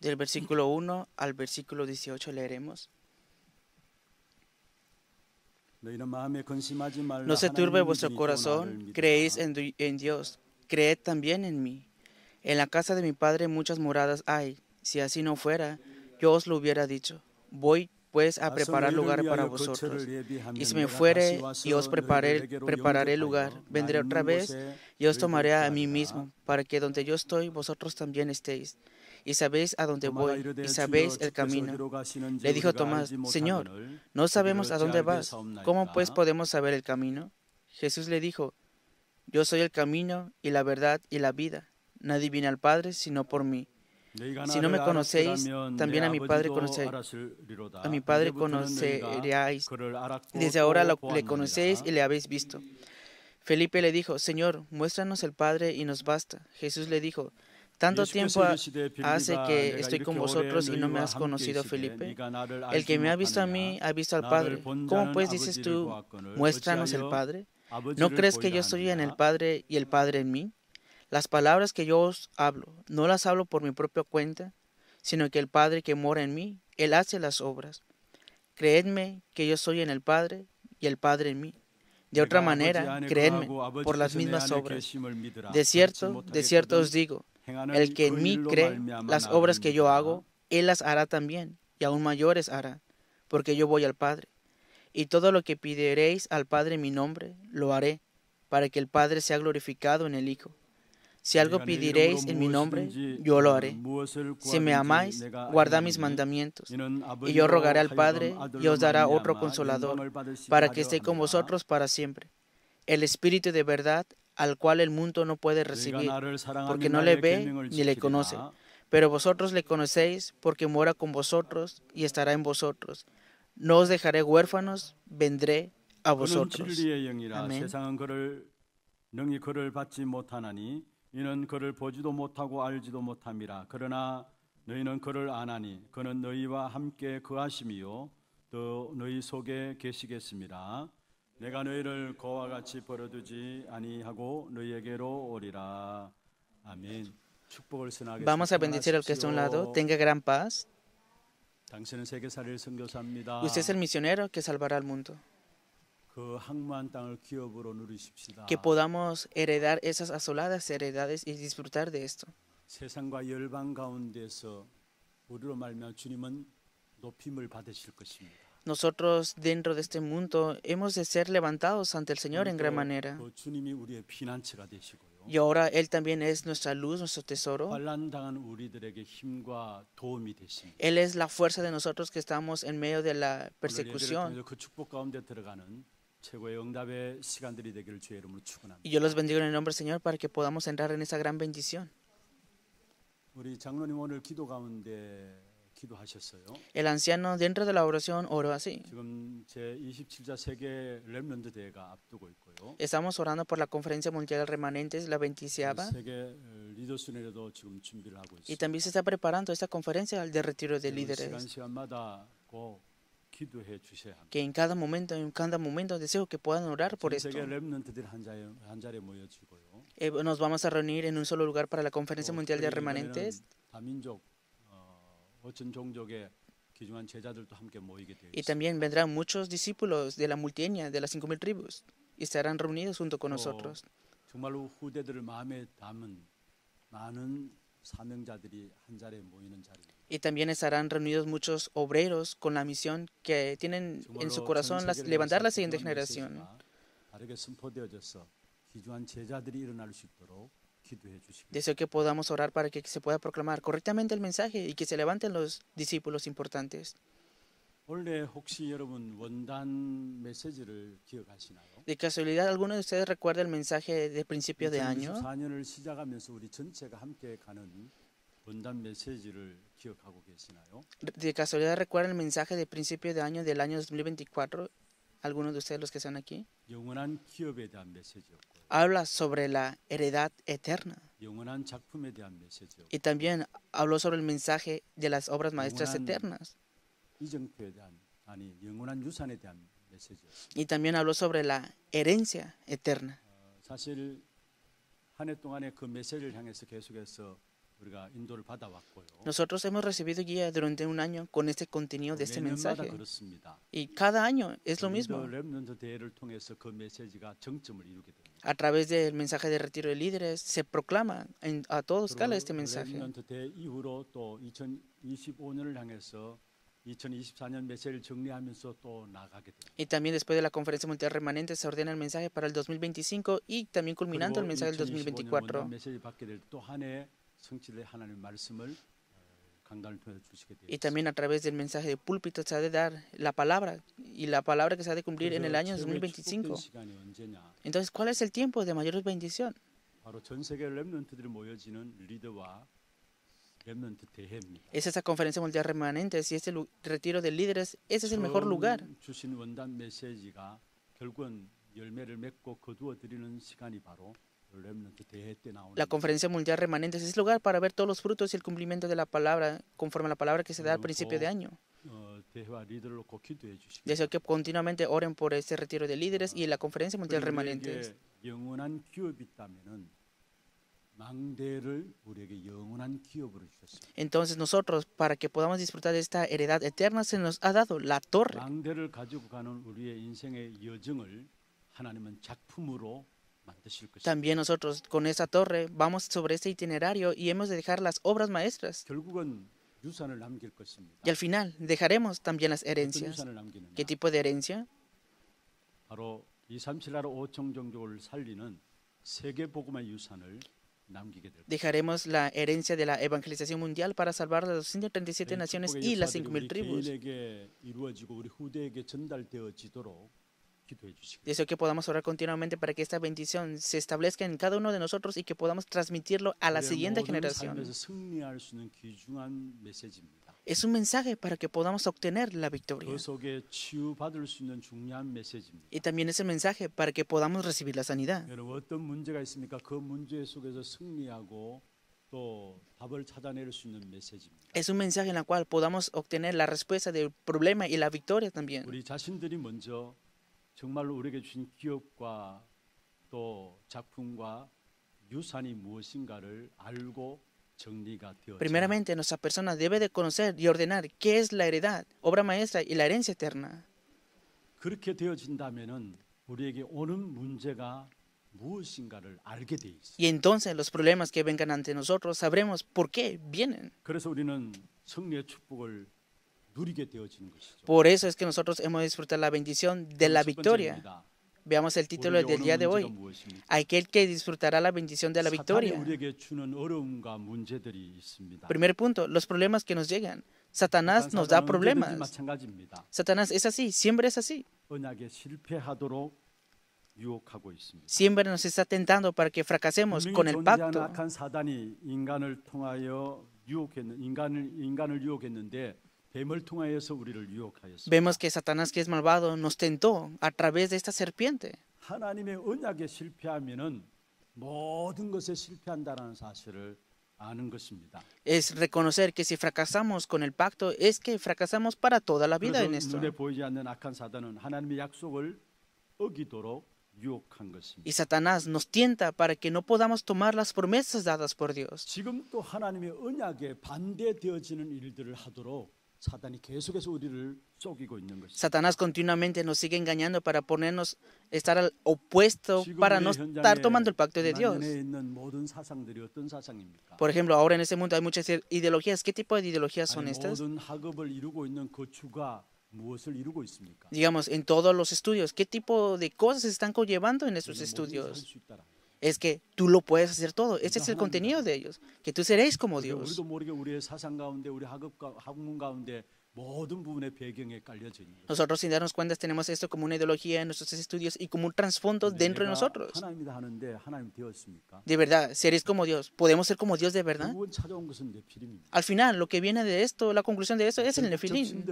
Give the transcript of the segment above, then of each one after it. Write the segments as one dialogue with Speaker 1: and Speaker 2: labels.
Speaker 1: Del versículo 1 al versículo 18 leeremos.
Speaker 2: No se turbe vuestro corazón, creéis
Speaker 1: en, en Dios, creed también en mí. En la casa de mi Padre muchas moradas hay, si así no fuera, yo os lo hubiera dicho, voy pues a preparar lugar para vosotros. Y si me fuere y os prepararé lugar, vendré otra vez y os tomaré a mí mismo, para que donde yo estoy, vosotros también estéis. Y sabéis a dónde voy, y sabéis el camino. Le dijo Tomás, Señor, ¿eh? no sabemos a dónde vas, ¿cómo pues podemos saber el camino? Jesús le dijo, Yo soy el camino y la verdad y la vida. Nadie viene al Padre sino por mí. Si no me conocéis, también a mi Padre conocéis. A mi Padre conoceréis. Desde ahora lo, le conocéis y le habéis visto. Felipe le dijo, Señor, muéstranos el Padre y nos basta. Jesús le dijo, tanto tiempo hace que estoy con vosotros y no me has conocido, Felipe. El que me ha visto a mí ha visto al Padre. ¿Cómo pues dices tú, muéstranos el Padre? ¿No crees que yo estoy en el Padre y el Padre en mí? Las palabras que yo os hablo, no las hablo por mi propia cuenta, sino que el Padre que mora en mí, Él hace las obras. Creedme que yo soy en el Padre y el Padre en mí. De otra manera, creedme por las mismas obras. De cierto, de cierto os digo, el que en mí cree las obras que yo hago, Él las hará también, y aún mayores hará, porque yo voy al Padre. Y todo lo que pidiréis al Padre en mi nombre, lo haré, para que el Padre sea glorificado en el Hijo. Si algo pidiréis en mi nombre, yo lo haré. Si me amáis, guardad mis mandamientos. Y yo rogaré al Padre y os dará otro consolador, para que esté con vosotros para siempre. El Espíritu de verdad, al cual el mundo no puede recibir, porque no le ve ni le conoce. Pero vosotros le conocéis porque mora con vosotros y estará en vosotros. No os dejaré huérfanos, vendré a vosotros.
Speaker 2: 이는 그를 보지도 못하고 알지도 못함이라 그러나 너희는 그를 아나니 그는 너희와 함께 그하심이요 또 너희 속에 계시겠습니다 내가 너희를 거와 같이 버려두지 아니하고 너희에게로 오리라 아멘 Vamos a bendecir al que está a un lado, tenga
Speaker 1: gran paz.
Speaker 2: Usted es el
Speaker 1: misionero que salvará al mundo. que podamos heredar esas asoladas heredades y disfrutar de esto. Nosotros dentro de este mundo hemos de ser levantados ante el Señor en gran manera. Y ahora Él también es nuestra luz, nuestro tesoro. Él es la fuerza de nosotros que estamos en medio de la persecución. Y yo los bendigo en el nombre del Señor para que podamos entrar en esa gran bendición. El anciano dentro de la oración oró así. Estamos orando por la conferencia mundial remanentes, la 27 Y también se está preparando esta conferencia de retiro de líderes que en cada momento, en cada momento deseo que puedan orar por esto. Eh, nos vamos a reunir en un solo lugar para la Conferencia Mundial de Remanentes. Y también vendrán muchos discípulos de la multienia, de las 5.000 tribus, y estarán reunidos junto con nosotros y también estarán reunidos muchos obreros con la misión que tienen en su corazón las, levantar la siguiente generación. Deseo que podamos orar para que se pueda proclamar correctamente el mensaje y que se levanten los discípulos importantes. De casualidad, ¿alguno de ustedes recuerda el mensaje de principio de año? De casualidad recuerdan el mensaje de principio de año del año 2024, algunos de ustedes los que están aquí. Habla sobre la heredad eterna. Y también habló sobre el mensaje de las obras maestras eternas. Y también habló sobre la herencia eterna. Nosotros hemos recibido guía durante un año con este contenido de este mensaje. Y cada año es lo mismo. A través del mensaje de retiro de líderes se proclama a toda escala este mensaje. Y también después de la conferencia mundial remanente se ordena el mensaje para el 2025 y también culminando el mensaje del 2024. Y también a través del mensaje de púlpito se ha de dar la
Speaker 2: palabra y la palabra que se ha de cumplir en el año 2025.
Speaker 1: Entonces, ¿cuál es el tiempo de mayor bendición? Es esa conferencia mundial remanente y este retiro de líderes, ese es el mejor lugar.
Speaker 2: La conferencia mundial remanente es
Speaker 1: lugar para ver todos los frutos y el cumplimiento de la palabra, conforme a la palabra que se da al principio de año. Deseo que continuamente oren por este retiro de líderes y la conferencia mundial remanente. Entonces nosotros, para que podamos disfrutar de esta heredad eterna, se nos ha dado la torre. También nosotros con esa torre vamos sobre este itinerario y hemos de dejar las obras maestras. Y al final dejaremos también las herencias. ¿Qué tipo de herencia? Dejaremos la herencia de la evangelización mundial para salvar las 237 naciones y las 5.000 tribus. Deseo que podamos orar continuamente para que esta bendición se establezca en cada uno de nosotros y que podamos transmitirlo a la siguiente generación. Es un mensaje para que podamos obtener la victoria. Y también es un mensaje para que podamos recibir la sanidad. Es un mensaje en el cual podamos obtener la respuesta del problema y la victoria también.
Speaker 2: 정말로 우리에게 주신 기업과 또 작품과 유산이 무엇인가를 알고 Primeramente,
Speaker 1: nuestra persona debe de conocer y ordenar qué es la heredad, obra maestra y la herencia eterna. Y entonces los problemas que vengan ante nosotros sabremos por qué vienen. Por eso es que nosotros hemos disfrutado la bendición de la victoria. Veamos el título del día de hoy. Aquel que disfrutará la bendición de la victoria. Primer punto, los problemas que nos llegan. Satanás nos da problemas. Satanás es así, siempre es así. Siempre nos está tentando para que fracasemos con el pacto. Vemos que Satanás, que es malvado, nos tentó a través de esta serpiente. Es reconocer que si fracasamos con el pacto, es que fracasamos para toda la vida en esto. Y Satanás nos tienta para que no podamos tomar las promesas dadas por Dios. Satanás continuamente nos sigue engañando para ponernos estar al opuesto, para no estar tomando el pacto de Dios. Por ejemplo, ahora en este mundo hay muchas ideologías. ¿Qué tipo de ideologías son estas? Digamos, en todos los estudios, ¿qué tipo de cosas están conllevando en esos estudios? es que tú lo puedes hacer todo. Este es el contenido de ellos, que tú seréis como Dios. Nosotros sin darnos cuenta tenemos esto como una ideología en nuestros estudios y como un trasfondo dentro de nosotros. De verdad, seréis como Dios. ¿Podemos ser como Dios de verdad? Al final, lo que viene de esto, la conclusión de esto es el nefilín.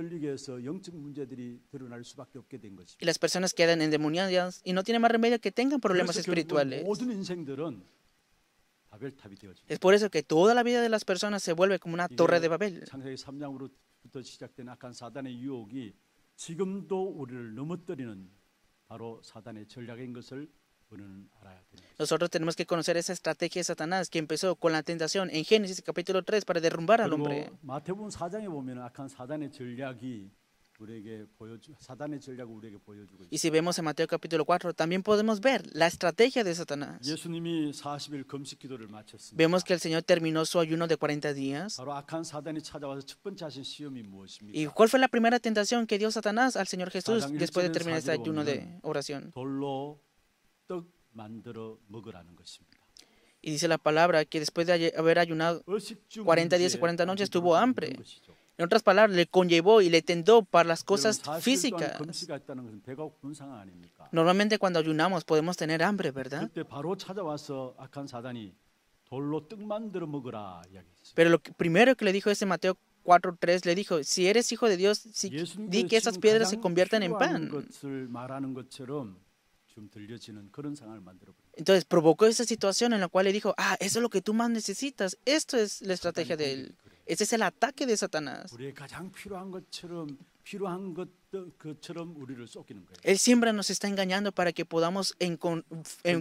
Speaker 1: Y las personas quedan endemoniadas y no tienen más remedio que tengan problemas espirituales. Es por eso que toda la vida de las personas se vuelve como una torre de Babel. Nosotros tenemos que conocer esa estrategia de Satanás que empezó con la tentación en Génesis capítulo 3 para derrumbar al hombre. Y si vemos en Mateo capítulo 4, también podemos ver la estrategia de Satanás. Vemos que el Señor terminó su ayuno de 40 días. ¿Y cuál fue la primera tentación que dio Satanás al Señor Jesús después de terminar este ayuno de oración? Y dice la palabra que después de haber ayunado 40 días y 40 noches tuvo hambre. En otras palabras, le conllevó y le tendó para las cosas físicas. Normalmente cuando ayunamos podemos tener hambre, ¿verdad? Pero lo primero que le dijo ese Mateo 4.3 le dijo, si eres hijo de Dios, di que esas piedras se conviertan en pan. Entonces provocó esa situación en la cual le dijo, ah, eso es lo que tú más
Speaker 2: necesitas, esto es la estrategia del ese es el ataque de Satanás.
Speaker 1: Él siempre nos está engañando para que podamos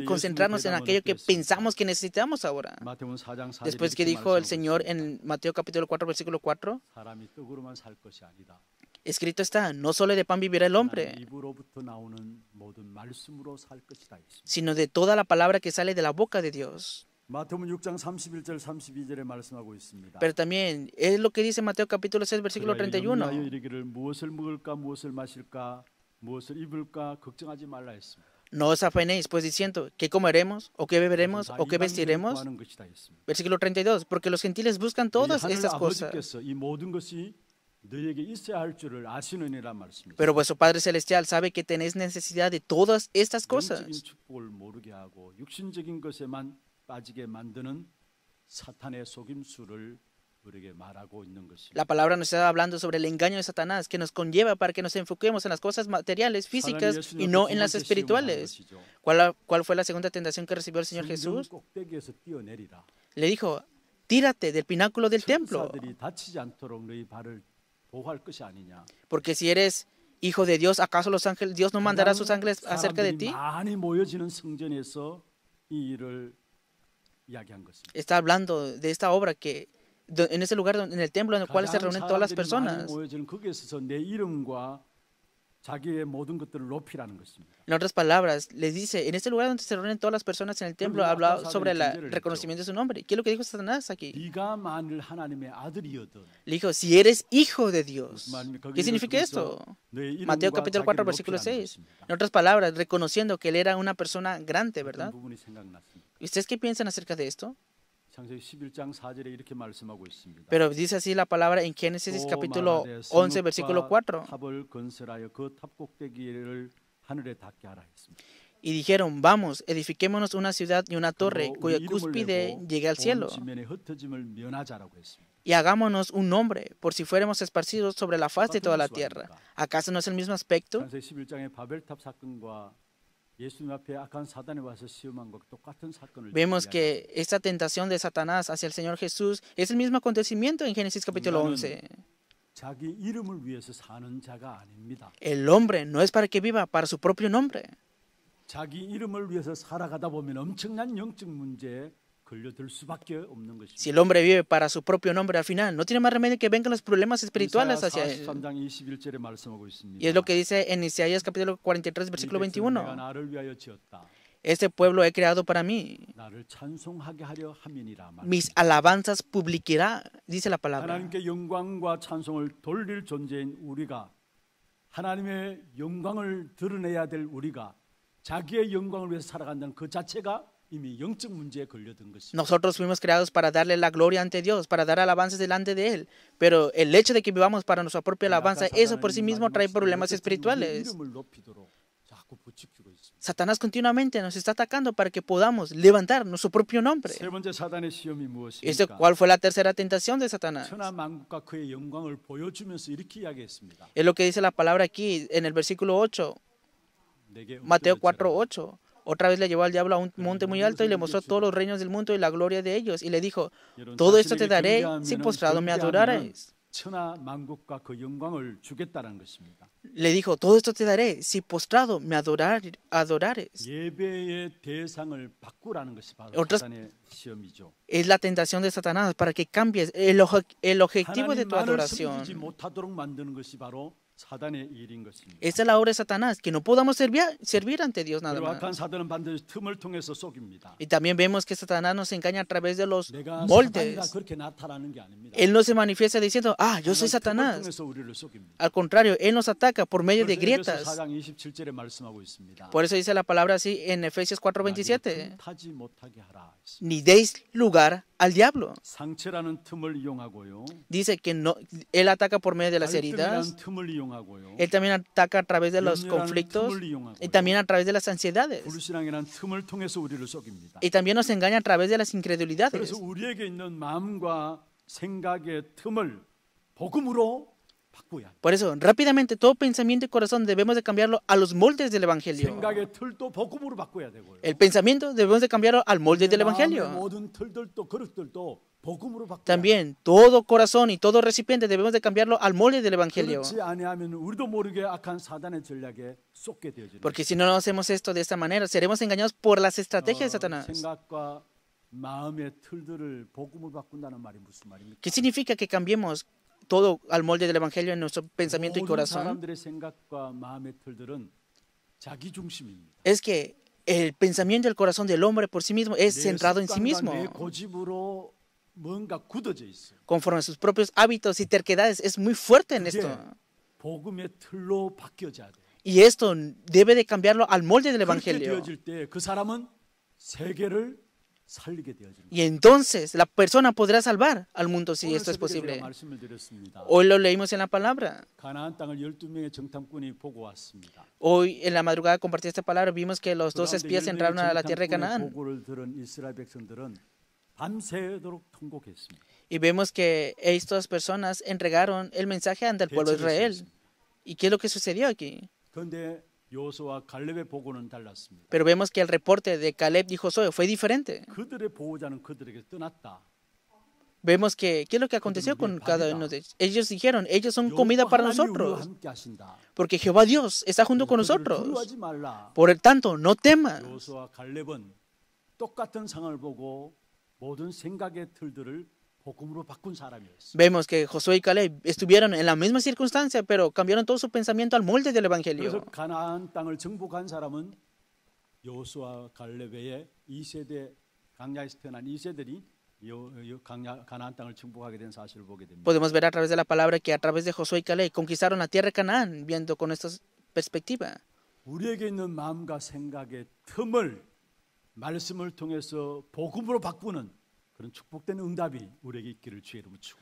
Speaker 1: concentrarnos en aquello que pensamos que necesitamos ahora.
Speaker 2: Después que dijo el
Speaker 1: Señor en Mateo capítulo 4, versículo 4, escrito está, no solo de pan vivirá el hombre, sino de toda la palabra que sale de la boca de Dios.
Speaker 2: Pero también es lo que dice Mateo capítulo 6 versículo 31.
Speaker 1: No os afanéis, pues diciendo, ¿qué comeremos? ¿O qué beberemos? ¿O qué vestiremos? Versículo 32, porque los gentiles buscan todas estas cosas. Pero vuestro Padre Celestial sabe que tenéis necesidad de todas estas cosas. La palabra nos está hablando sobre el engaño de Satanás que nos conlleva para que nos enfoquemos en las cosas materiales, físicas y no en las espirituales. ¿Cuál, cuál fue la segunda tentación que recibió el Señor Jesús? Le dijo, tírate del pináculo del templo. Porque si eres hijo de Dios, ¿acaso los ángeles, Dios no mandará sus ángeles acerca de ti? Está
Speaker 2: hablando de esta obra
Speaker 1: que en ese lugar, en el templo en el cual se reúnen todas las personas.
Speaker 2: En otras palabras, les dice, en este lugar donde se reúnen todas las
Speaker 1: personas en el templo, habla sobre el reconocimiento de su nombre. ¿Qué es lo que dijo Satanás aquí? Le dijo, si eres hijo de Dios. ¿Qué significa esto? Mateo capítulo 4, versículo 6. En otras palabras, reconociendo que él era una persona grande, ¿verdad? ¿Ustedes qué piensan acerca de esto? Pero dice así la palabra en Génesis capítulo 11 versículo
Speaker 2: 4. Y
Speaker 1: dijeron, vamos, edifiquémonos una ciudad y una torre cuya cúspide llegue al cielo. Y hagámonos un nombre, por si fuéramos esparcidos sobre la faz de toda la tierra.
Speaker 2: ¿Acaso no es el mismo aspecto? Vemos que
Speaker 1: esta tentación de Satanás hacia el Señor Jesús es el mismo acontecimiento en Génesis capítulo 11. El hombre no es para que viva para su propio nombre. Si el hombre vive para su propio nombre, al final no tiene más remedio que vengan los problemas espirituales hacia él. Y es lo que dice en Isaías capítulo 43, versículo 21. Este pueblo he creado para mí. Mis alabanzas publicidad dice la palabra. Nosotros fuimos creados para darle la gloria ante Dios, para dar alabanzas delante de Él. Pero el hecho de que vivamos para nuestra propia alabanza, eso por sí mismo trae problemas espirituales. Satanás continuamente nos está atacando para que podamos levantar nuestro propio nombre. ¿Cuál fue la tercera tentación de Satanás? Es lo que dice la palabra aquí en el versículo 8, Mateo 4, 8. Otra vez le llevó al diablo a un monte muy alto y le mostró todos los reinos del mundo y la gloria de ellos. Y le dijo, todo esto te daré si postrado me adorares. Le dijo, todo esto te daré si postrado me adorar,
Speaker 2: adorares. Otras,
Speaker 1: es la tentación de Satanás para que cambies el, el objetivo de tu adoración. Esa es la obra de Satanás, que no podamos servir, servir ante Dios nada más. Y también vemos que
Speaker 2: Satanás nos engaña a través de los moldes.
Speaker 1: Él no se manifiesta diciendo, ah, yo soy Satanás. Al contrario, Él nos ataca por medio de grietas. Por eso dice la palabra así en Efesios 4:27. Ni deis lugar al diablo. Dice que no, él ataca por medio de las heridas. Él también ataca a través de los conflictos y también a través de las ansiedades. Y también nos engaña a través de las incredulidades. Por eso, rápidamente, todo pensamiento y corazón debemos de cambiarlo a los moldes del Evangelio. El pensamiento debemos de cambiarlo al molde del Evangelio. También todo corazón y todo recipiente debemos de cambiarlo al molde del Evangelio. Porque si no hacemos esto de esta manera, seremos engañados por las estrategias de Satanás. ¿Qué significa que cambiemos todo al molde del Evangelio en nuestro pensamiento y corazón, es que el pensamiento y el corazón del hombre por sí mismo es centrado en sí mismo. Conforme a sus propios hábitos y terquedades, es muy fuerte en esto. Y esto debe de cambiarlo al molde del Evangelio. Y entonces la persona podrá salvar al mundo si esto es posible. Hoy lo leímos en la palabra. Hoy en la madrugada compartí esta palabra. Vimos que los dos espías entraron a la tierra de Canaán. Y vemos que estas personas entregaron el mensaje ante el pueblo de Israel. ¿Y qué es lo que sucedió aquí? Pero vemos que el reporte de Caleb y Josué fue diferente. Vemos que, ¿qué es lo que aconteció con cada uno de ellos? Ellos dijeron, ellos son comida para nosotros, porque Jehová Dios está junto con nosotros. Por el tanto, no temas. Vemos que Josué y Caleb estuvieron en la misma circunstancia, pero cambiaron todo su pensamiento al molde del Evangelio. Podemos ver a través de la palabra que a través de Josué y Caleb conquistaron la tierra de Canaán, viendo con esta
Speaker 2: perspectiva.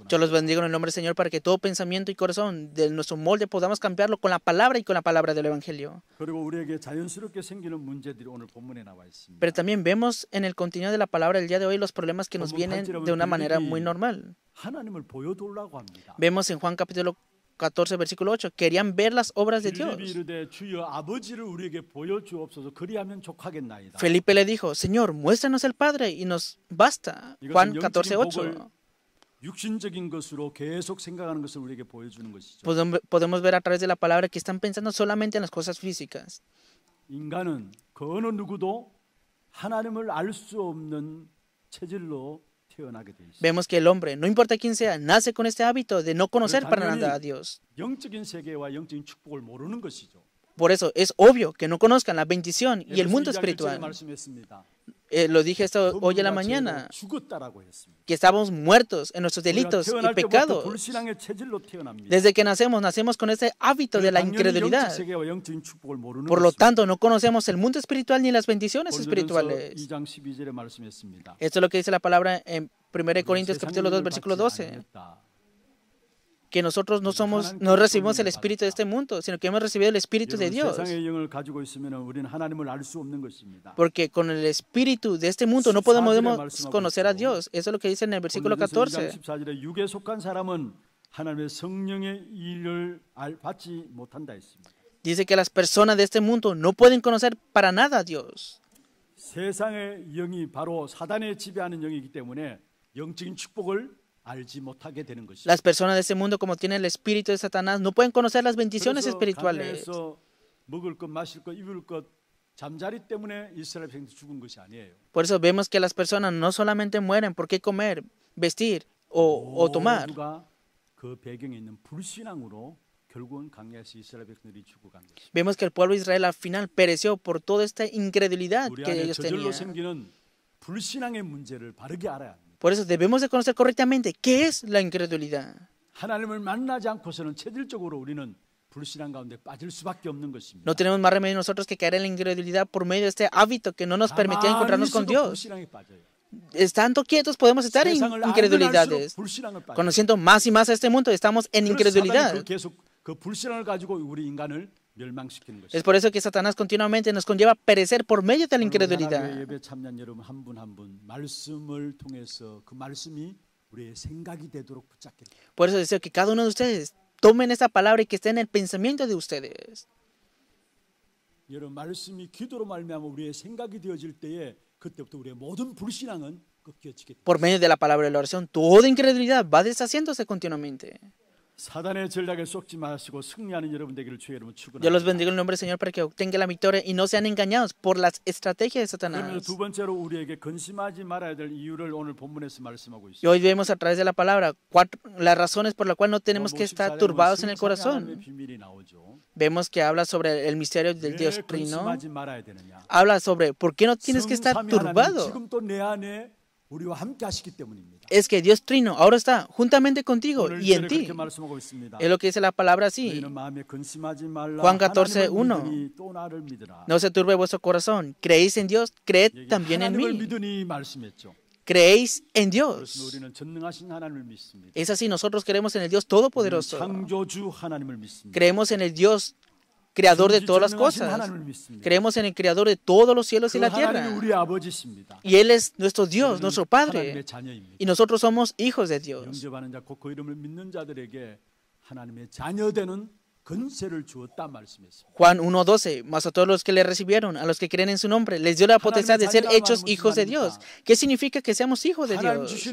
Speaker 2: Yo los
Speaker 1: bendigo en el nombre del Señor para que todo pensamiento y corazón de nuestro molde podamos cambiarlo con la palabra y con la palabra del Evangelio. Pero también vemos en el continuo de la palabra el día de hoy los problemas que nos vienen de una manera muy normal. Vemos en Juan capítulo 14, versículo 8. Querían ver las obras de Dios. Felipe le dijo, Señor, muéstranos el Padre y nos basta. Juan 14, 8. Podemos ver a través de la palabra que están pensando solamente en las cosas físicas.
Speaker 2: 하나님을 알 없는 체질로
Speaker 1: Vemos que el hombre, no importa quién sea, nace con este hábito de no conocer para nada a Dios. Por eso es obvio que no conozcan la bendición y el mundo espiritual. Eh, lo dije esto hoy en la mañana, que estábamos muertos en nuestros delitos y pecados. Desde que nacemos, nacemos con ese hábito de la incredulidad. Por lo tanto, no conocemos el mundo espiritual ni las bendiciones espirituales. Esto es lo que dice la palabra en 1 Corintios capítulo 2, versículo 12 que nosotros no somos, no recibimos el espíritu de este mundo, sino que hemos recibido el espíritu de Dios. Porque con el espíritu de este mundo no podemos conocer a Dios. Eso es lo que dice en el versículo 14. Dice que las personas de este mundo no pueden conocer para nada a Dios.
Speaker 2: 바로 지배하는 영이기 때문에 영적인 축복을 las
Speaker 1: personas de este mundo, como tienen el espíritu de Satanás, no pueden conocer las bendiciones espirituales. Por eso vemos que las personas no solamente mueren por qué comer, vestir o, o tomar. Vemos que el pueblo de Israel al final pereció por toda esta incredulidad que ellos tenían. Por eso debemos de conocer correctamente qué es la
Speaker 2: incredulidad.
Speaker 1: No tenemos más remedio nosotros que caer en la incredulidad por medio de este hábito que no nos permitía encontrarnos con Dios. Estando quietos podemos estar en incredulidades. Conociendo más y más a este mundo, estamos en incredulidad. Es por eso que Satanás continuamente nos conlleva a perecer por medio de la incredulidad. Por eso deseo que cada uno de ustedes tomen esta palabra y que esté en el pensamiento de ustedes. Por medio de la palabra de la oración, toda incredulidad va deshaciéndose continuamente. Yo los bendigo en el nombre del Señor para que obtengan la victoria y no sean engañados por las estrategias de Satanás. Y hoy vemos a través de la palabra las razones por las cuales no tenemos que estar turbados en el corazón. Vemos que habla sobre el misterio del Dios Trino. Habla sobre por qué no tienes que estar turbado es que Dios Trino ahora está juntamente contigo y en ti.
Speaker 2: Es lo que dice la palabra así. Juan 14, 1.
Speaker 1: No se turbe vuestro corazón. Creéis en Dios, creed también en
Speaker 2: mí.
Speaker 1: Creéis en Dios. Es así, nosotros creemos en el Dios Todopoderoso. Creemos en el Dios creador de todas las cosas. Creemos en el creador de todos los cielos y la tierra. Y Él es nuestro Dios, nuestro Padre. Y nosotros somos hijos de Dios. Juan 1.12, Más a todos los que le recibieron, a los que creen en su nombre, les dio la potestad de ser hechos hijos de Dios. ¿Qué significa que seamos hijos de Dios?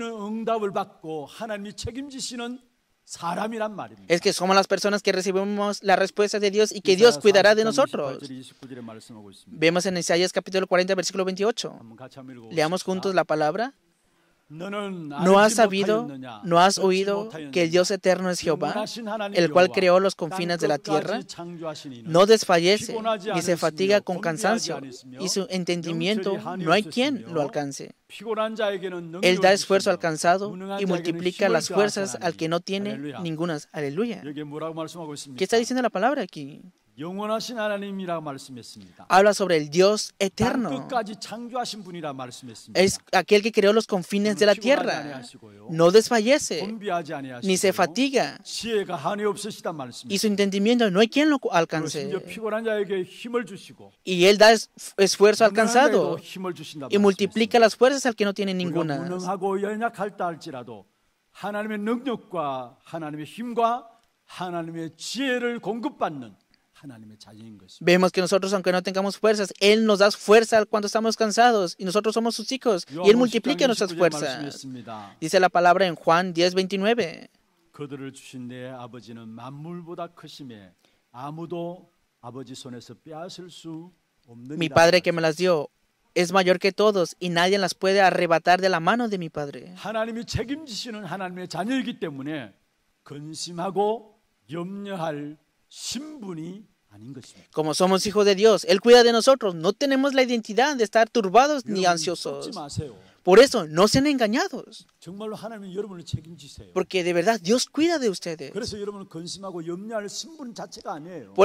Speaker 1: Es que somos las personas que recibimos la respuesta de Dios y que Dios cuidará de nosotros. Vemos en Isaías capítulo 40, versículo 28. Leamos juntos la palabra.
Speaker 2: ¿No has sabido,
Speaker 1: no has oído que el Dios eterno es Jehová,
Speaker 2: el cual creó los confines de la tierra? No desfallece, ni se fatiga con
Speaker 1: cansancio, y su entendimiento no hay quien lo alcance.
Speaker 2: Él da esfuerzo
Speaker 1: alcanzado y multiplica las fuerzas al que no tiene ninguna. Aleluya. ¿Qué está diciendo la palabra aquí? Habla sobre el Dios eterno. Es aquel que creó los confines de la tierra. No desfallece, ni se fatiga. Y su entendimiento no hay quien lo alcance. Y Él da esfuerzo alcanzado y multiplica las fuerzas al que no tiene ninguna. Vemos que nosotros, aunque no tengamos fuerzas, Él nos da fuerza cuando estamos cansados y nosotros somos sus hijos y Él multiplica nuestras fuerzas. Dice la palabra en Juan 10, 29.
Speaker 2: Mi Padre que me
Speaker 1: las dio es mayor que todos y nadie las puede arrebatar de la mano de mi Padre. Como somos hijos de Dios, Él cuida de nosotros. No tenemos la identidad de estar turbados ni ansiosos. Por eso, no sean engañados. Porque de verdad, Dios cuida de ustedes. Por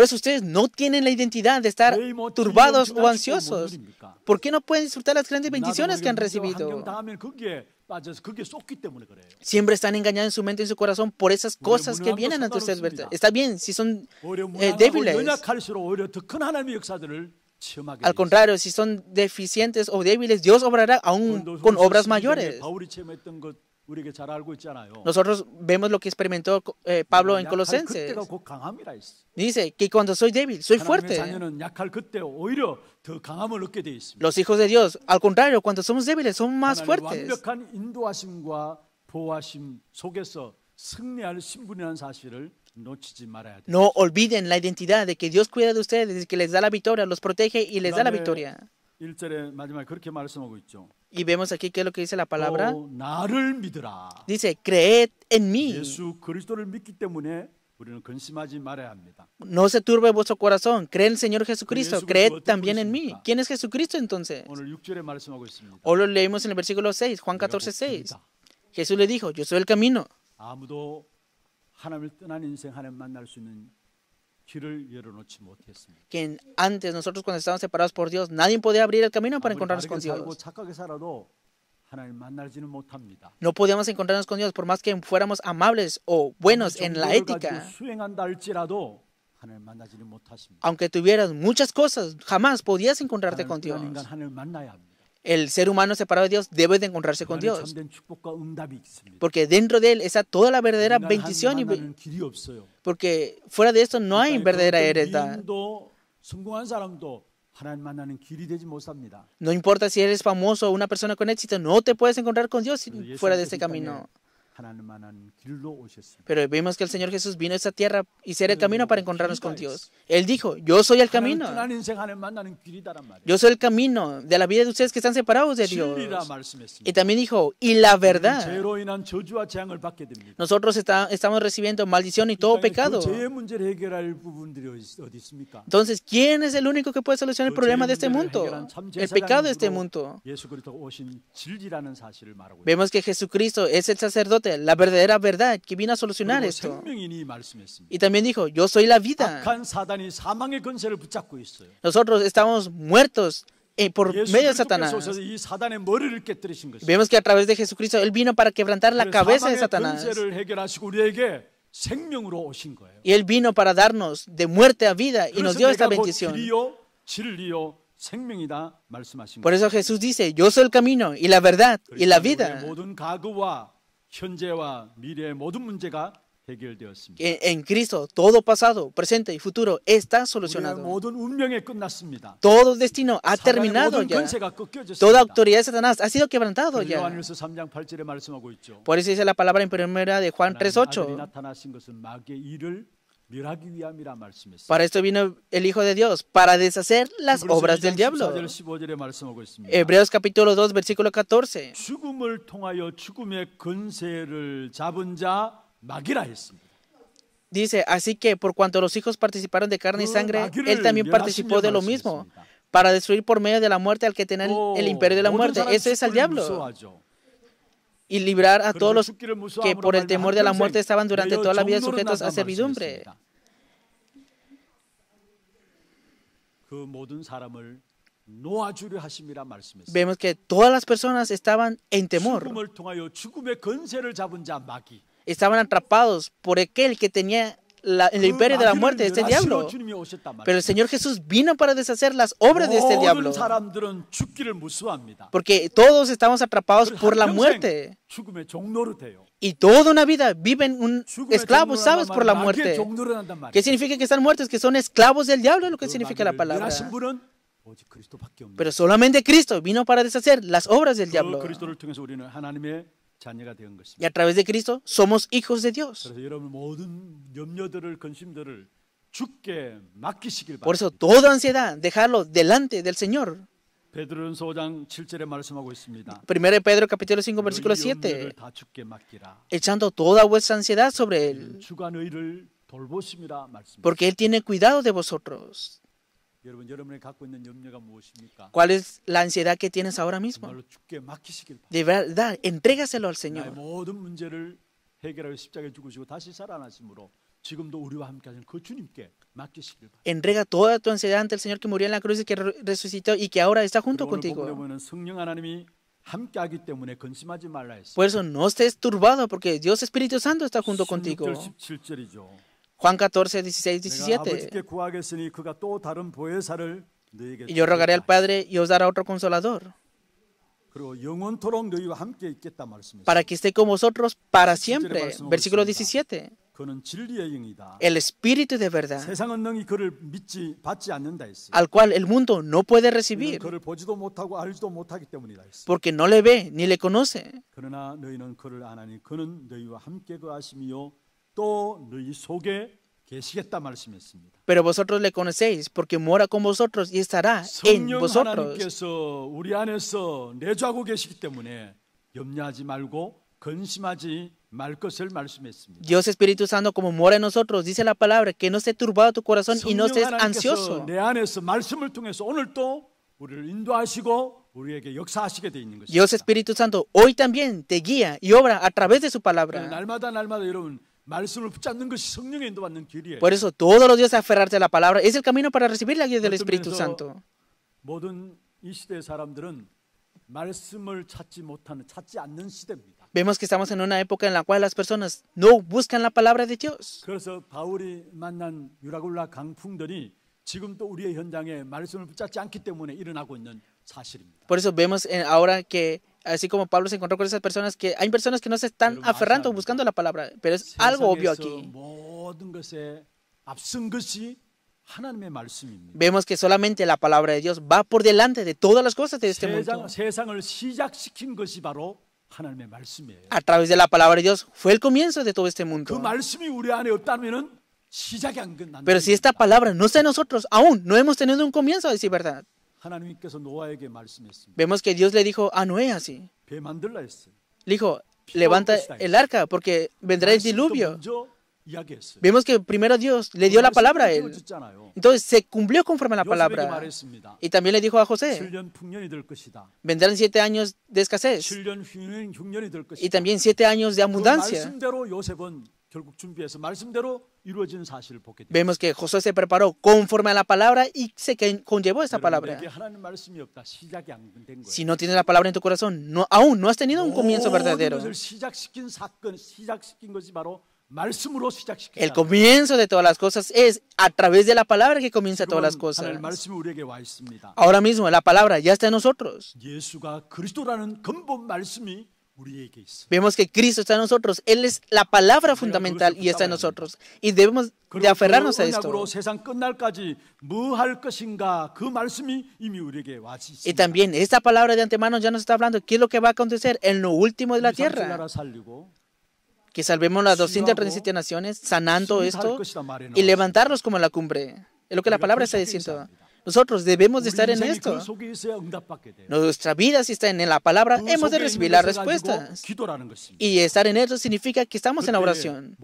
Speaker 1: eso ustedes no tienen la identidad de estar
Speaker 2: turbados o ansiosos.
Speaker 1: ¿Por qué no pueden disfrutar las grandes bendiciones que han recibido? Siempre están engañados en su mente y en su corazón por esas cosas que vienen ante ustedes. Está bien, si son
Speaker 2: eh, débiles. Al
Speaker 1: contrario, si son deficientes o débiles, Dios obrará aún con obras mayores. Nosotros vemos lo que experimentó eh, Pablo en Colosenses. Dice que cuando soy débil, soy fuerte. Los hijos de Dios, al contrario, cuando somos débiles, son más fuertes. No olviden la identidad de que Dios cuida de ustedes, que les da la victoria, los protege y les da la victoria.
Speaker 2: Y vemos aquí qué es lo que dice la palabra.
Speaker 1: Dice, creed en mí. No se turbe vuestro corazón. Cree en el Señor Jesucristo. Creed también en mí.
Speaker 2: ¿Quién es Jesucristo entonces? Hoy
Speaker 1: lo leímos en el versículo 6, Juan 14, 6. Jesús le dijo, yo soy el camino. Que antes nosotros cuando estábamos separados por Dios, nadie podía abrir el camino para encontrarnos con Dios. No podíamos encontrarnos con Dios por más que fuéramos amables o buenos en la ética. Aunque tuvieras muchas cosas, jamás podías encontrarte con Dios el ser humano separado de Dios debe de encontrarse con Dios. Porque dentro de él está toda la verdadera bendición. Y porque fuera de esto no hay verdadera heredad. No importa si eres famoso o una persona con éxito, no te puedes encontrar con Dios fuera de ese camino. Pero vimos que el Señor Jesús vino a esta tierra y ser el camino para encontrarnos con Dios. Él dijo, yo soy el camino. Yo soy el camino de la vida de ustedes que están separados de Dios. Y también dijo, y la verdad. Nosotros estamos recibiendo maldición y todo pecado. Entonces, ¿quién es el único que puede solucionar el problema de este mundo? El pecado de este mundo. Vemos que Jesucristo es el sacerdote la verdadera verdad que vino a solucionar esto. Y también dijo, yo soy la vida. Nosotros estamos muertos eh, por medio de Satanás. Vemos que a través de Jesucristo Él vino para quebrantar la cabeza de Satanás. Y Él vino para darnos de muerte a vida y nos dio esta bendición. Por eso Jesús dice, yo soy el camino y la verdad y la vida. En Cristo todo pasado, presente y futuro está solucionado. Todo destino ha terminado ya.
Speaker 2: Toda autoridad
Speaker 1: de Satanás ha sido quebrantado ya. Por eso dice la palabra en primera de
Speaker 2: Juan 3:8. Para
Speaker 1: esto vino el Hijo de Dios, para deshacer las obras del diablo. Hebreos capítulo 2, versículo 14. Dice, así que por cuanto los hijos participaron de carne y sangre, él también participó de lo mismo, para destruir por medio de la muerte al que tenía el imperio de la muerte. Eso es al diablo y librar a todos los que por el temor de la muerte estaban durante toda la vida sujetos a servidumbre. Vemos que todas las personas estaban en temor. Estaban atrapados por aquel que tenía el imperio de la muerte de este diablo. Pero el Señor Jesús vino para deshacer las obras de este diablo. Porque todos estamos atrapados por la muerte. Y toda una vida viven un esclavos, ¿sabes? Por la muerte. ¿Qué significa que están muertos? Que son esclavos del diablo, es lo que significa la palabra. Pero solamente Cristo vino para deshacer las obras del diablo.
Speaker 2: Y a través de Cristo somos hijos de Dios. Por eso
Speaker 1: toda ansiedad, dejarlo delante del Señor. 1 Pedro capítulo 5 versículo 7 echando toda vuestra ansiedad sobre él porque él tiene cuidado de vosotros
Speaker 2: ¿Cuál es la ansiedad que tienes ahora mismo?
Speaker 1: De verdad, entrégaselo al Señor. Entrega toda tu ansiedad ante el Señor que murió en la cruz y que resucitó y que ahora está junto contigo. Por eso no estés
Speaker 2: turbado porque
Speaker 1: Dios Espíritu Santo está junto contigo. Juan 14, 16, 17. Y yo rogaré al Padre y os dará otro consolador para que esté con vosotros para siempre. Versículo 17. El espíritu de verdad, al cual el mundo no puede recibir, porque no le ve ni le conoce. Pero vosotros le conocéis porque mora con vosotros y estará en vosotros. Dios Espíritu Santo, como mora en nosotros, dice la palabra, que no esté turbado tu corazón y no estés ansioso. Dios Espíritu Santo hoy también te guía y obra a través de su palabra. Por eso todos los días aferrarse a la palabra es el camino para recibir la guía del Espíritu Santo.
Speaker 2: Vemos que estamos en una época en la cual las personas no buscan la palabra de Dios.
Speaker 1: Por eso vemos ahora que así como Pablo se encontró con esas personas que hay personas que no se están aferrando buscando la palabra, pero es algo obvio aquí. Vemos que solamente la palabra de Dios va por delante de todas las cosas de este mundo. A través de la palabra de Dios fue el comienzo de todo este mundo. Pero si esta palabra no está en nosotros, aún no hemos tenido un comienzo, a decir verdad. Vemos que Dios le dijo a Noé así. Le dijo, levanta el arca porque vendrá el diluvio. Vemos que primero Dios le dio la palabra a él. Entonces se cumplió conforme a la palabra. Y también le dijo a José, vendrán siete años de escasez
Speaker 2: y también siete años de abundancia. Vemos
Speaker 1: que José se preparó conforme a la palabra y se conllevó esta palabra. Si no tienes la palabra en tu corazón, aún no has tenido un comienzo verdadero. El comienzo de todas las cosas es a través de la palabra que comienza todas las cosas. Ahora mismo la palabra ya está en nosotros. Vemos que Cristo está en nosotros. Él es la palabra fundamental y está en nosotros. Y debemos de aferrarnos a esto. Y también esta palabra de antemano ya nos está hablando. ¿Qué es lo que va a acontecer en lo último de la tierra? Que salvemos las 237 naciones sanando esto y levantarnos como la cumbre. Es lo que la palabra está diciendo. Nosotros debemos de estar en esto. Nuestra vida si está en la palabra, hemos de recibir las respuestas. Y estar en eso significa que estamos en la oración.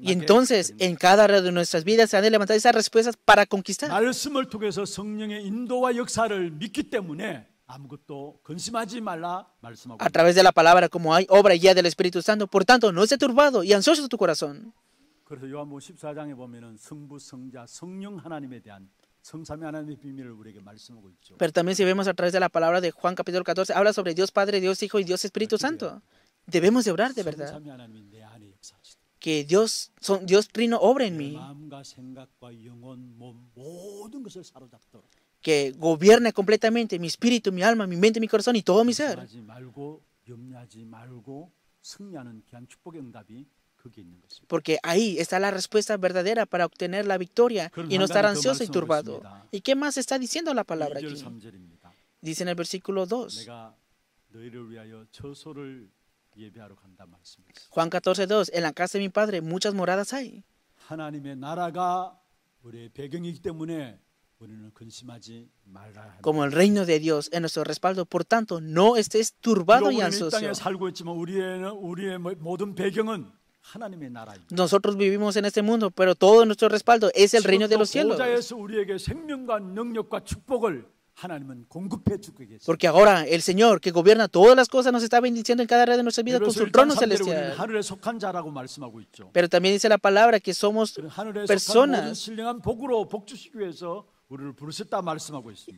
Speaker 2: Y entonces,
Speaker 1: en cada área de nuestras vidas se han de levantar esas respuestas para conquistar. A través de la palabra, como hay obra y guía del Espíritu Santo, por tanto, no esté turbado y ansioso tu corazón. Pero también si vemos a través de la palabra de Juan capítulo 14, habla sobre Dios Padre, Dios Hijo y Dios Espíritu Santo. Debemos de orar de verdad. Que Dios, son, Dios Trino obra en mí. Que gobierne completamente mi espíritu, mi alma, mi mente, mi corazón y todo mi ser. Porque ahí está la respuesta verdadera para obtener la victoria y no estar ansioso y turbado. ¿Y qué más está diciendo la palabra aquí? Dice en el versículo 2. Juan
Speaker 2: 14, 2. En la casa de mi
Speaker 1: padre muchas moradas hay. Como el reino de Dios en nuestro respaldo, por tanto, no estés turbado y ansioso. Nosotros vivimos en este mundo, pero todo nuestro respaldo es el reino de los cielos. Porque ahora el Señor que gobierna todas las cosas nos está bendiciendo en cada área de nuestra vida con su trono celestial. Pero también dice la palabra que somos personas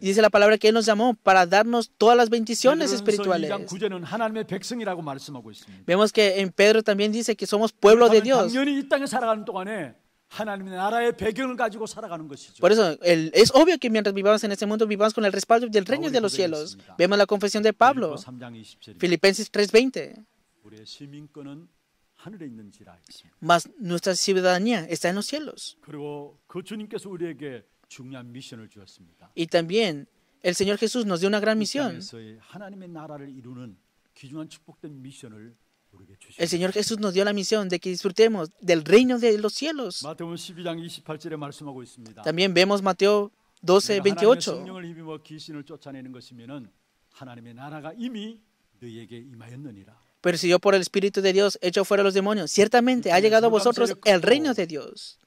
Speaker 1: dice la palabra que Él nos llamó para darnos todas las bendiciones espirituales. Vemos que en Pedro también dice que somos pueblo de Dios. Por eso es obvio que mientras vivamos en este mundo, vivamos con el respaldo del reino de los cielos. Vemos la confesión de Pablo, Filipenses 3:20. Mas nuestra ciudadanía está en los cielos. Y también el Señor Jesús nos dio una gran misión. El Señor Jesús nos dio la misión de que disfrutemos del reino de los cielos. También vemos Mateo 12, 28. yo por el Espíritu de Dios, echo fuera a los demonios. Ciertamente ha llegado a vosotros el reino de
Speaker 2: Dios.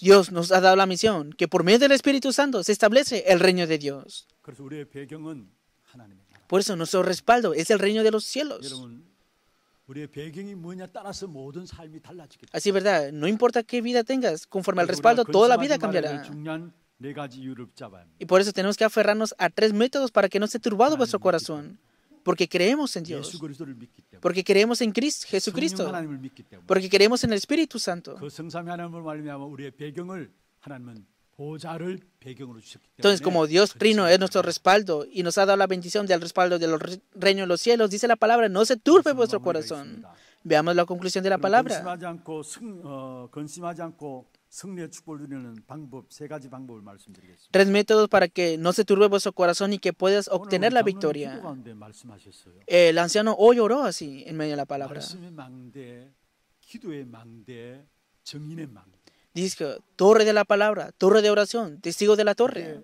Speaker 2: Dios
Speaker 1: nos ha dado la misión que por medio del Espíritu Santo se establece el reino de Dios. Por eso nuestro respaldo es el reino de los cielos. Así es verdad, no importa qué vida tengas, conforme al respaldo toda la vida cambiará. Y por eso tenemos que aferrarnos a tres métodos para que no se turbado vuestro corazón porque creemos en Dios, porque creemos en Cristo, Jesucristo, porque creemos en el
Speaker 2: Espíritu Santo. Entonces, como
Speaker 1: Dios Trino es nuestro respaldo y nos ha dado la bendición del respaldo del reino de los cielos, dice la palabra, no se turbe vuestro corazón. Veamos la conclusión de la palabra. Tres métodos para que no se turbe vuestro corazón y que puedas obtener la victoria. El anciano hoy oró así en medio de la palabra.
Speaker 2: Dice torre de la palabra, torre de oración, testigo de la torre.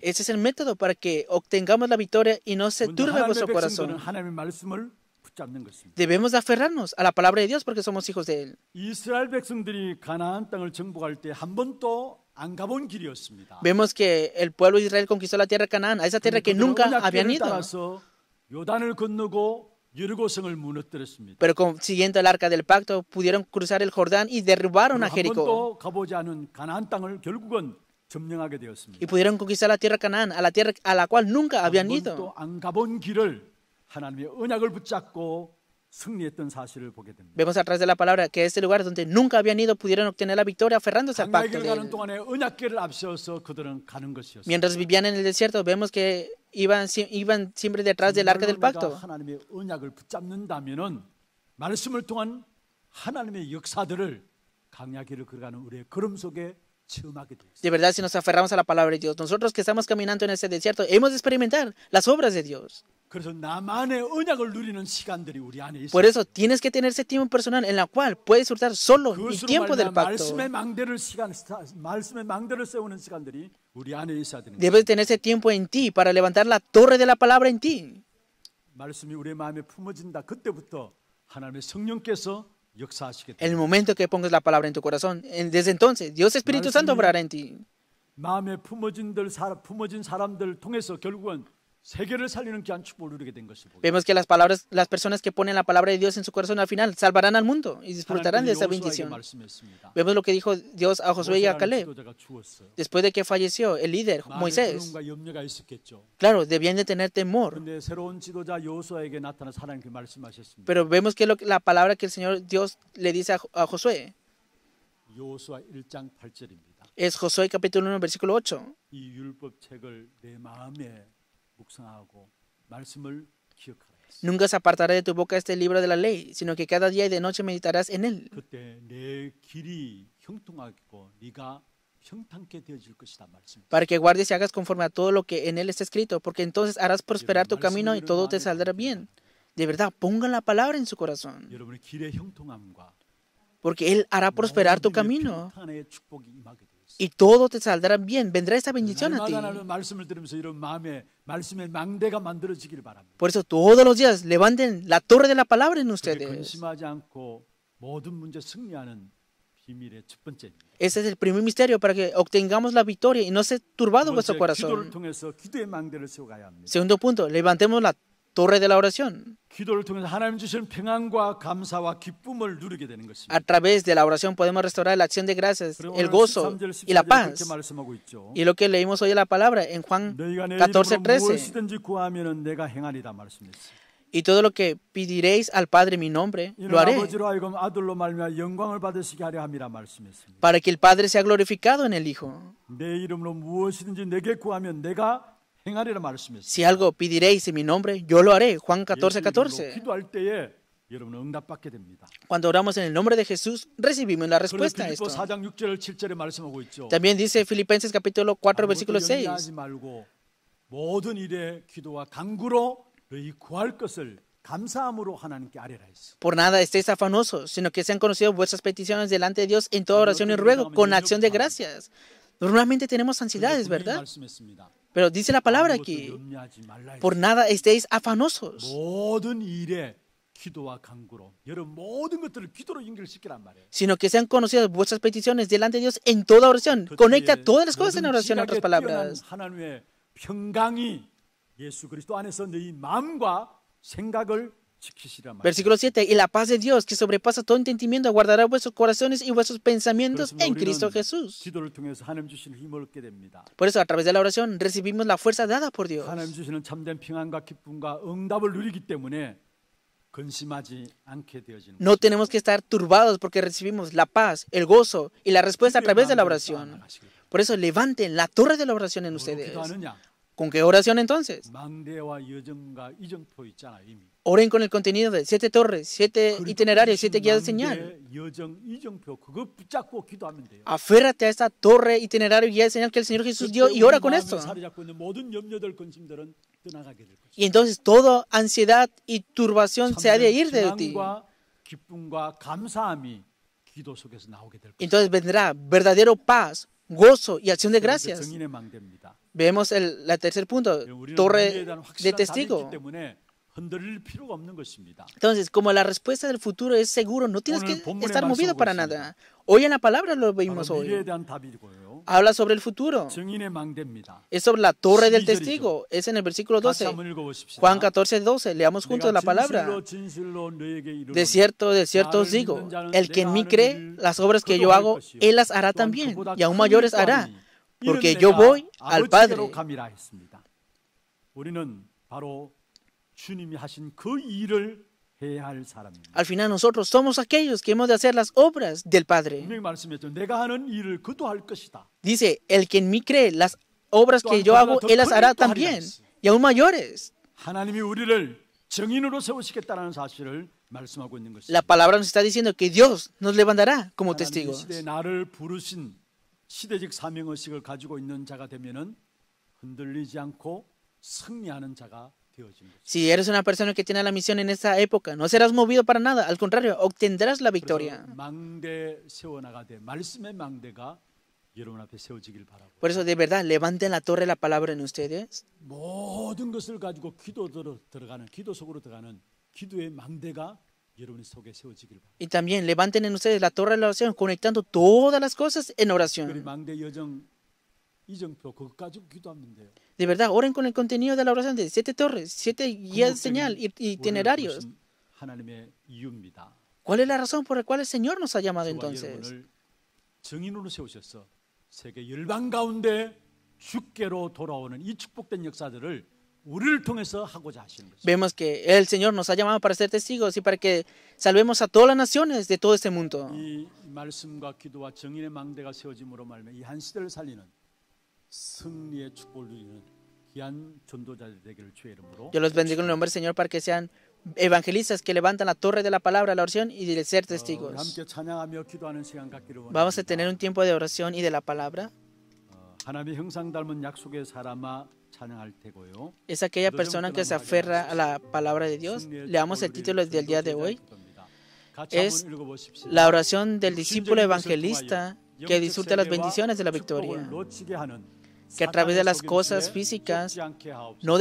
Speaker 1: Ese es el método para que obtengamos la victoria y no se turbe vuestro corazón. Debemos aferrarnos a la palabra de Dios porque somos hijos de Él. Vemos que el pueblo de Israel conquistó la tierra de Canaán, a esa tierra que nunca habían ido. Pero siguiendo el arca del pacto, pudieron cruzar el Jordán y derribaron a Jericó. Y pudieron conquistar la tierra Canaán, a la tierra a la cual nunca habían ido. Vemos atrás de la palabra que este lugar donde nunca habían ido pudieron obtener la victoria aferrándose al pacto. Mientras vivían en el desierto, vemos que iban, iban siempre detrás del arca del pacto. De verdad, si nos aferramos a la palabra de Dios, nosotros que estamos caminando en este desierto, hemos de experimentar las obras de Dios. Por eso tienes que tener ese tiempo personal en la cual puedes disfrutar solo el tiempo del pacto. Debes tener ese tiempo en ti para levantar la torre de la palabra en ti. El momento que pongas la palabra en tu corazón, desde entonces Dios Espíritu Santo obrará en ti.
Speaker 2: 사람들 통해서
Speaker 1: Vemos que las palabras, las personas que ponen la palabra de Dios en su corazón al final salvarán al mundo y disfrutarán de esa bendición. Vemos lo que dijo Dios a Josué y a Caleb después de que falleció el líder Moisés. Claro, debían de tener temor. Pero vemos que la palabra que el Señor Dios le dice a, a Josué es Josué capítulo 1 versículo 8. Nunca se apartará de tu boca este libro de la ley, sino que cada día y de noche meditarás en él.
Speaker 2: Para que guardes
Speaker 1: y hagas conforme a todo lo que en él está escrito, porque entonces harás prosperar tu camino y todo te saldrá bien. De verdad, pongan la palabra en su corazón. Porque él hará prosperar tu camino y todo te saldrá bien. Vendrá esa bendición a ti. Por eso todos los días levanten la torre de la palabra en ustedes. Ese es el primer misterio para que obtengamos la victoria y no se turbado vuestro corazón. Segundo punto, levantemos la torre de la oración. A través de la oración podemos restaurar la acción de gracias, el gozo y la paz. Y lo que leímos hoy en la palabra en Juan 14, 13. Y todo lo que pediréis al Padre en mi nombre, lo haré. Para que el Padre sea glorificado en el Hijo. Si algo pediréis en mi nombre, yo lo haré. Juan 14, 14. Cuando oramos en el nombre de Jesús, recibimos la respuesta a esto. También dice Filipenses capítulo 4, versículo 6. Por nada estéis afanosos, sino que sean conocidas vuestras peticiones delante de Dios en toda oración y ruego, con acción de gracias. Normalmente tenemos ansiedades, ¿verdad? Pero dice la palabra que por nada estéis afanosos. Sino que sean conocidas vuestras peticiones delante de Dios en toda oración. Conecta todas las cosas en oración, en otras palabras. Versículo 7. Y la paz de Dios, que sobrepasa todo entendimiento, guardará vuestros corazones y vuestros pensamientos en Cristo
Speaker 2: Jesús. Por eso, a través de la oración, recibimos la fuerza dada por Dios. No
Speaker 1: tenemos que estar turbados porque recibimos la paz, el gozo y la respuesta a través de la oración. Por eso, levanten la torre de la oración en ustedes. ¿Con qué oración entonces? Oren con el contenido de siete torres, siete itinerarios, siete guías de señal. Aférrate a esta torre, itinerario, guía de señal que el Señor Jesús dio y ora con esto. Y entonces toda ansiedad y turbación se ha de ir de ti. Entonces vendrá verdadero paz, gozo y acción de gracias. Vemos el tercer punto, torre de testigo. Entonces, como la respuesta del futuro es seguro, no tienes que estar movido para nada. Hoy en la palabra lo vimos hoy. Habla sobre el futuro. Es sobre la torre del testigo. Es en el versículo 12. Juan 14, 12. Leamos juntos la palabra. De cierto, de cierto os digo, el que en mí cree, las obras que yo hago,
Speaker 2: él las hará también, y aún mayores hará, porque yo voy al Padre. Al
Speaker 1: final nosotros somos aquellos que hemos de hacer las obras
Speaker 2: del Padre. Dice, el
Speaker 1: que en mí cree, las obras que yo hago, Él las hará también, y aún mayores. La palabra nos está diciendo que Dios nos levantará como testigos. Si eres una persona que tiene la misión en esta época, no serás movido para nada, al contrario, obtendrás la victoria. Por eso, de verdad, levanten la torre de la palabra en ustedes. Y también levanten en ustedes la torre de la oración, conectando todas las cosas en oración. De verdad, oren con el contenido de la oración de siete torres, siete guías de señal, y itinerarios. ¿Cuál es la razón por la cual el Señor nos ha llamado entonces? Vemos que el Señor nos ha llamado para ser testigos y para que salvemos a todas las naciones de todo este mundo.
Speaker 2: Yo los bendigo en el nombre del
Speaker 1: Señor para que sean evangelistas que levantan la torre de la palabra, la oración y de ser testigos. Vamos a tener un tiempo de oración y de la palabra.
Speaker 2: Es aquella persona que se aferra a
Speaker 1: la palabra de Dios. le Leamos el título el día de hoy. Es
Speaker 2: la oración del discípulo evangelista que disfruta las bendiciones de la victoria que a través de las cosas físicas
Speaker 1: no